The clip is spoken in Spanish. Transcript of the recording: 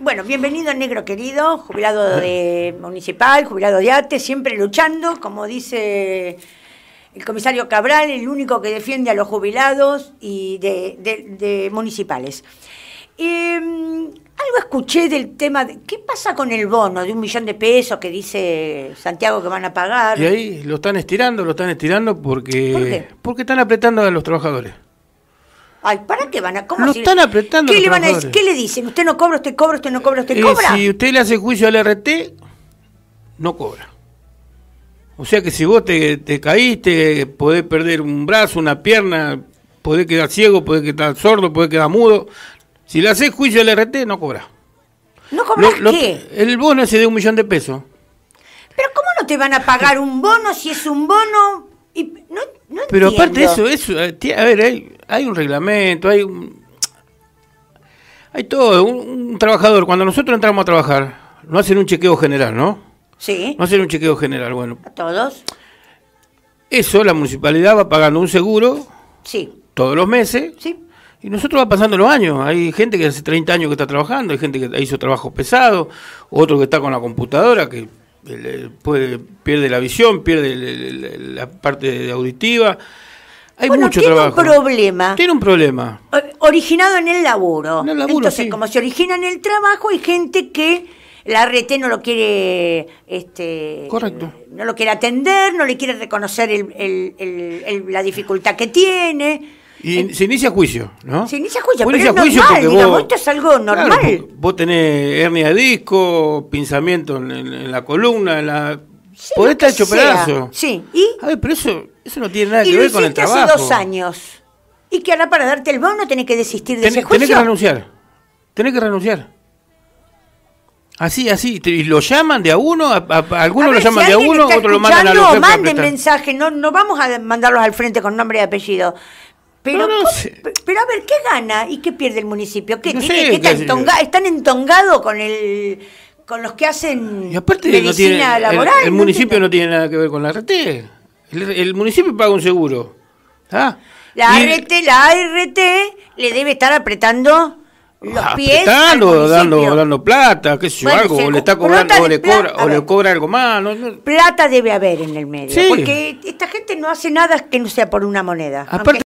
Bueno, bienvenido negro querido, jubilado de municipal, jubilado de arte, siempre luchando, como dice el comisario Cabral, el único que defiende a los jubilados y de, municipales. Mm, algo escuché del tema, de, ¿qué pasa con el bono de un millón de pesos que dice Santiago que van a pagar? Y ahí lo están estirando, lo están estirando porque, porque están apretando a los trabajadores. Ay, ¿para qué van a.? ¿Cómo Lo están apretando. ¿qué le, ¿Qué le dicen? Usted no cobra, usted cobra, usted no cobra, usted eh, Si usted le hace juicio al RT, no cobra. O sea que si vos te, caíste, podés perder un brazo, una pierna, podés quedar ciego, podés quedar sordo, podés quedar mudo. Si le haces juicio al RT, no cobra ¿No cobras qué? el bono ese de un millón de pesos. ¿Pero cómo no te van a pagar un bono si es un bono pero aparte de eso, eso, eh, a ver, hay, un reglamento, hay hay todo. Un, trabajador, cuando nosotros entramos a trabajar, no hacen un chequeo general, ¿no? Sí. No hacen un chequeo general, bueno. ¿A todos? Eso la municipalidad va pagando un seguro. Sí. Todos los meses. Sí. Y nosotros va pasando los años. Hay gente que hace 30 años que está trabajando, hay gente que hizo trabajo pesado, otro que está con la computadora, que puede, pierde la visión, pierde la parte auditiva. Hay bueno, mucho tiene un problema. Tiene un problema. Originado en el laburo. En el Entonces, como se origina en el trabajo, hay gente que la RT no lo quiere. Este, Correcto. No lo quiere atender, no le quiere reconocer la dificultad que tiene. Y se inicia juicio, ¿no? Se inicia juicio, pero es normal, digamos, vos, esto es algo normal. vos tenés hernia de disco, pinzamiento en, la columna, en la... podés estar hecho pedazo. Sí, ¿y? A ver, pero eso, eso no tiene nada que ver con el trabajo. Y hace dos años. Y que ahora para darte el bono tenés que desistir de ese juicio. Tenés que renunciar. Tenés que renunciar. Así, así, y lo llaman de a uno, algunos lo llaman de a uno, otros lo mandan a los No, manden mensaje, no, no vamos a mandarlos al frente con nombre y apellido. Pero, pero a ver, ¿qué gana y qué pierde el municipio? ¿Qué, ¿Están entongados con el con los que hacen medicina laboral? El, municipio no tiene nada que ver con la RT. El, municipio paga un seguro. ¿Ah? La, RT, la RT le debe estar apretando los ah, pies dando, dando plata, qué sé yo, algo, o le está cobrando, le, cobra, o le cobra algo más. Plata debe haber en el medio, porque esta gente no hace nada que no sea por una moneda.